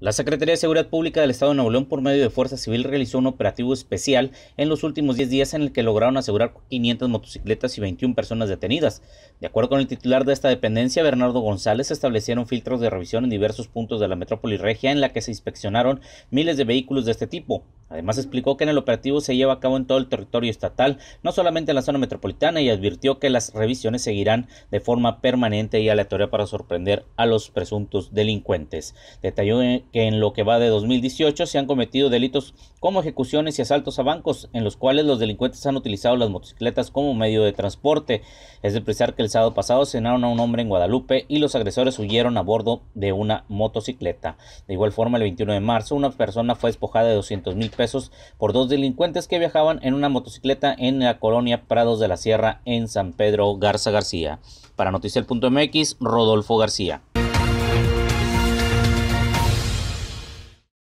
La Secretaría de Seguridad Pública del Estado de Nuevo León por medio de Fuerza Civil realizó un operativo especial en los últimos 10 días en el que lograron asegurar 500 motocicletas y 21 personas detenidas. De acuerdo con el titular de esta dependencia, Bernardo González, establecieron filtros de revisión en diversos puntos de la metrópoli regia en la que se inspeccionaron miles de vehículos de este tipo. Además explicó que en el operativo se lleva a cabo en todo el territorio estatal, no solamente en la zona metropolitana, y advirtió que las revisiones seguirán de forma permanente y aleatoria para sorprender a los presuntos delincuentes. Detalló eh, que en lo que va de 2018 se han cometido delitos como ejecuciones y asaltos a bancos, en los cuales los delincuentes han utilizado las motocicletas como medio de transporte. Es de precisar que el sábado pasado cenaron a un hombre en Guadalupe y los agresores huyeron a bordo de una motocicleta. De igual forma, el 21 de marzo, una persona fue despojada de 200.000 pesos por dos delincuentes que viajaban en una motocicleta en la colonia Prados de la Sierra en San Pedro Garza García. Para noticiar.mx, Rodolfo García.